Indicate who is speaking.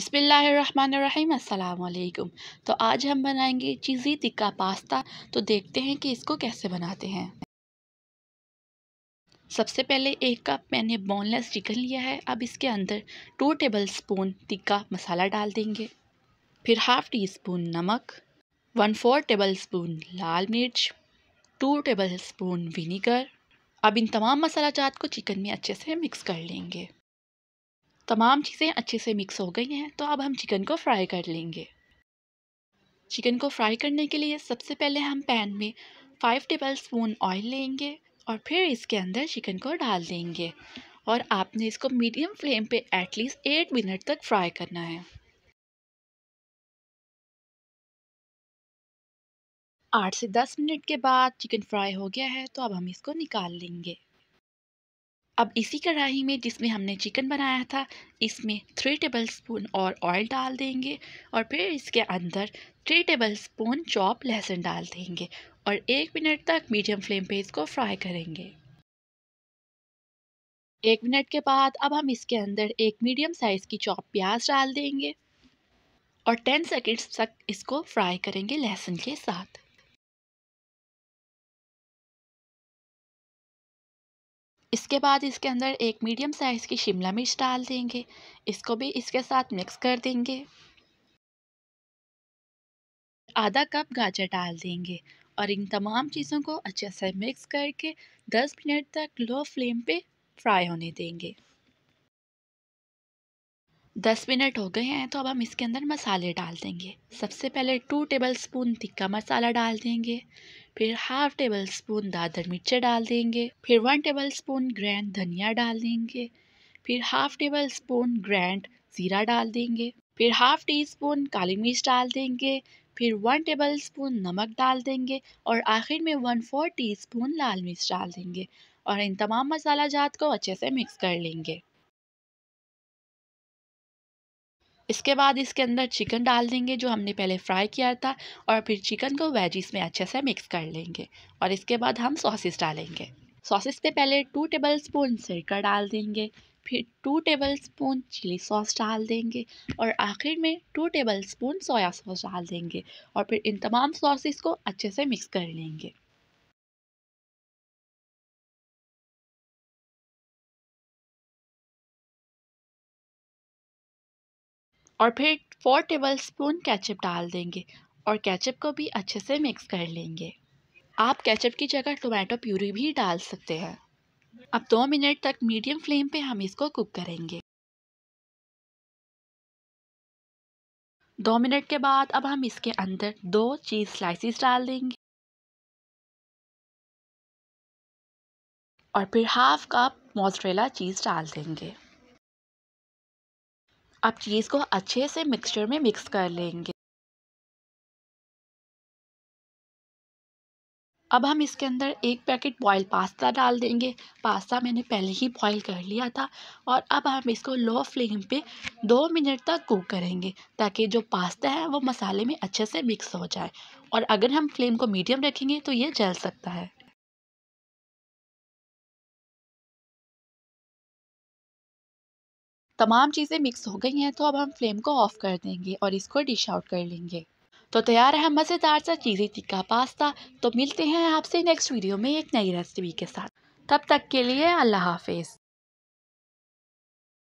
Speaker 1: बिसमीम तो आज हम बनाएंगे चीज़ी टिक्का पास्ता तो देखते हैं कि इसको कैसे बनाते हैं सबसे पहले एक कप मैंने बोनलेस चिकन लिया है अब इसके अंदर two tablespoon tikka masala डाल देंगे फिर हाफ़ टी स्पून नमक वन फोर टेबल स्पून लाल मिर्च टू टेबल स्पून विनीगर अब इन तमाम मसाला जात को चिकन में अच्छे से मिक्स कर लेंगे तमाम चीज़ें अच्छे से मिक्स हो गई हैं तो अब हम चिकन को फ्राई कर लेंगे चिकन को फ्राई करने के लिए सबसे पहले हम पैन में फाइव टेबल स्पून ऑयल लेंगे और फिर इसके अंदर चिकन को डाल देंगे और आपने इसको मीडियम फ्लेम पे एटलीस्ट एट मिनट तक फ्राई करना है आठ से दस मिनट के बाद चिकन फ्राई हो गया है तो अब हम इसको निकाल लेंगे अब इसी कढ़ाई में जिसमें हमने चिकन बनाया था इसमें थ्री टेबल स्पून और ऑयल डाल देंगे और फिर इसके अंदर थ्री टेबल स्पून चॉप लहसुन डाल देंगे और एक मिनट तक मीडियम फ्लेम पे इसको फ्राई करेंगे एक मिनट के बाद अब हम इसके अंदर एक मीडियम साइज़ की चॉप प्याज डाल देंगे और टेन सेकेंड्स तक इसको फ्राई करेंगे लहसुन के साथ इसके बाद इसके अंदर एक मीडियम साइज़ की शिमला मिर्च डाल देंगे इसको भी इसके साथ मिक्स कर देंगे आधा कप गाजर डाल देंगे और इन तमाम चीज़ों को अच्छे से मिक्स करके 10 मिनट तक लो फ्लेम पे फ्राई होने देंगे 10 मिनट हो गए हैं तो अब हम इसके अंदर मसाले डाल देंगे सबसे पहले two tablespoon tikka masala डाल देंगे फिर हाफ टेबल स्पून दादर मिर्चें डाल देंगे फिर वन टेबल स्पून ग्रैंड धनिया डाल देंगे फिर हाफ टेबल स्पून ग्रैंड ज़ीरा डाल देंगे फिर हाफ टी स्पून काली मिर्च डाल देंगे फिर वन टेबल स्पून नमक डाल देंगे और आखिर में वन फोर टी स्पून लाल मिर्च डाल देंगे और इन तमाम मसाला जात को अच्छे से मिक्स कर लेंगे इसके बाद इसके अंदर चिकन डाल देंगे जो हमने पहले फ्राई किया था और फिर चिकन को वेजिस में अच्छे से मिक्स कर लेंगे और इसके बाद हम सॉसेस डालेंगे सॉसेस पे पहले टू टेबल स्पून सिरका डाल देंगे फिर two tablespoon chilli sauce डाल देंगे और आखिर में two tablespoon soya sauce डाल देंगे और फिर इन तमाम सॉसेस को अच्छे से मिक्स कर लेंगे और फिर फोर टेबल स्पून कैचअप डाल देंगे और कैचअप को भी अच्छे से मिक्स कर लेंगे आप कैचअप की जगह टोमेटो प्यूरी भी डाल सकते हैं अब दो मिनट तक मीडियम फ्लेम पे हम इसको कुक करेंगे दो मिनट के बाद अब हम इसके अंदर दो चीज़ स्लाइसिस डाल
Speaker 2: देंगे और फिर हाफ कप मोजरेला चीज़ डाल देंगे आप चीज़ को अच्छे से मिक्सचर में मिक्स कर लेंगे
Speaker 1: अब हम इसके अंदर एक पैकेट बॉयल पास्ता डाल देंगे पास्ता मैंने पहले ही बॉयल कर लिया था और अब हम इसको लो फ्लेम पे दो मिनट तक कुक करेंगे ताकि जो पास्ता है वो मसाले में अच्छे से मिक्स हो जाए और अगर हम फ्लेम को मीडियम रखेंगे तो ये जल सकता है तमाम चीज़ें मिक्स हो गई हैं तो अब हम फ्लेम को ऑफ़ कर देंगे और इसको डिश आउट कर लेंगे तो तैयार है मज़ेदार सा चीज़ी टिक्का पास्ता तो मिलते हैं आपसे नेक्स्ट वीडियो में एक नई रेसिपी के साथ तब तक के लिए
Speaker 2: अल्लाह हाफिज़